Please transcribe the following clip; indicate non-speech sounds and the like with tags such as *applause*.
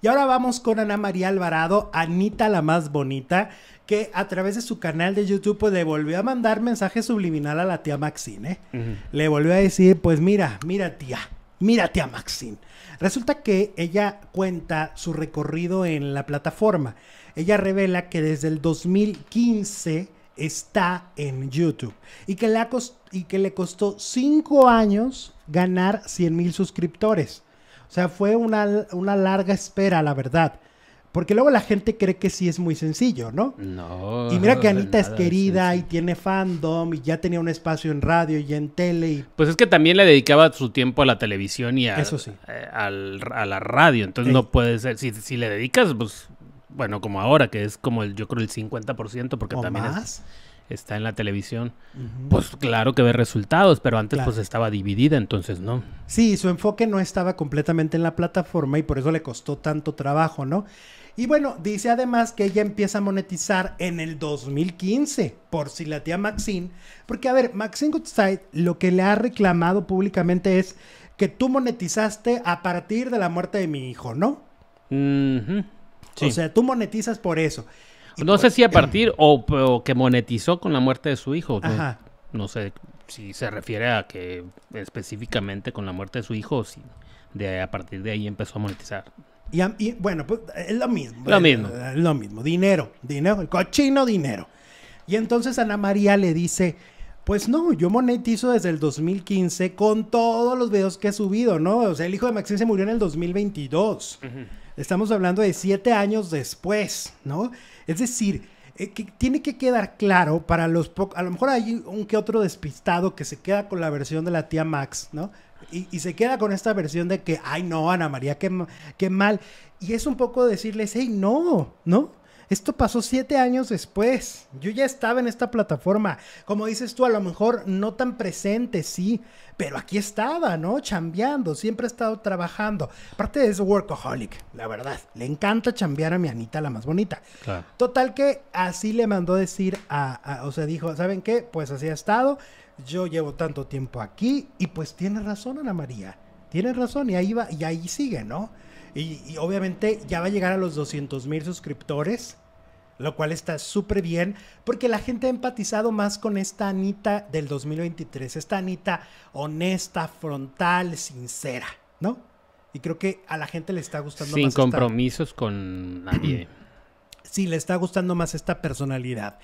Y ahora vamos con Ana María Alvarado, Anita la más bonita, que a través de su canal de YouTube pues, le volvió a mandar mensaje subliminal a la tía Maxine. ¿eh? Le volvió a decir, pues mira, mira tía, mira tía Maxine. Resulta que ella cuenta su recorrido en la plataforma. Ella revela que desde el 2015 está en YouTube y que le, y que le costó cinco años ganar 100 mil suscriptores. O sea, fue una, una larga espera, la verdad. Porque luego la gente cree que sí es muy sencillo, ¿no? No. Y mira que Anita es querida y tiene fandom y ya tenía un espacio en radio y en tele. Pues es que también le dedicaba su tiempo a la televisión y eh, a, Eso la radio. Entonces no puede ser. Si, le dedicas, pues bueno, como ahora, que es como el, yo creo el 50%, porque también es está en la televisión, pues claro que ve resultados, pero antes pues estaba dividida, entonces no. Sí, su enfoque no estaba completamente en la plataforma y por eso le costó tanto trabajo, ¿no? Y bueno, dice además que ella empieza a monetizar en el 2015, por si la tía Maxine, porque a ver, Maxine Goodside lo que le ha reclamado públicamente es que tú monetizaste a partir de la muerte de mi hijo, ¿no? O sea, tú monetizas por eso. No sé si a partir o, que monetizó con la muerte de su hijo. ¿no? Ajá. no sé si se refiere a que específicamente con la muerte de su hijo, si de, a partir de ahí empezó a monetizar. Y, bueno, pues es lo mismo. Lo mismo. lo mismo. Dinero, dinero, el cochino dinero. Y entonces Ana María le dice, pues no, yo monetizo desde el 2015 con todos los videos que he subido, ¿no? O sea, el hijo de Maxine se murió en el 2022. Estamos hablando de siete años después, ¿no? Es decir, eh, que tiene que quedar claro para los pocos, a lo mejor hay un que otro despistado que se queda con la versión de la tía Max, ¿no? Y, se queda con esta versión de que, ay no, Ana María, qué, qué mal. Y es un poco decirles, hey, no, ¿no? Esto pasó siete años después. Yo ya estaba en esta plataforma. Como dices tú, a lo mejor no tan presente, sí, pero aquí estaba, ¿no? Chambeando, siempre he estado trabajando. Aparte es workaholic, la verdad. Le encanta chambear a mi Anita, la más bonita. Total que así le mandó decir a, o sea, dijo, ¿saben qué? Pues así ha estado. Yo llevo tanto tiempo aquí y pues tiene razón Ana María. Tiene razón y ahí va y ahí sigue, ¿no? Y, obviamente ya va a llegar a los 200 mil suscriptores, lo cual está súper bien, porque la gente ha empatizado más con esta Anita del 2023, esta Anita honesta, frontal, sincera, ¿no? Y creo que a la gente le está gustando más. Sin compromisos con nadie. *clears throat* sí, le está gustando más esta personalidad.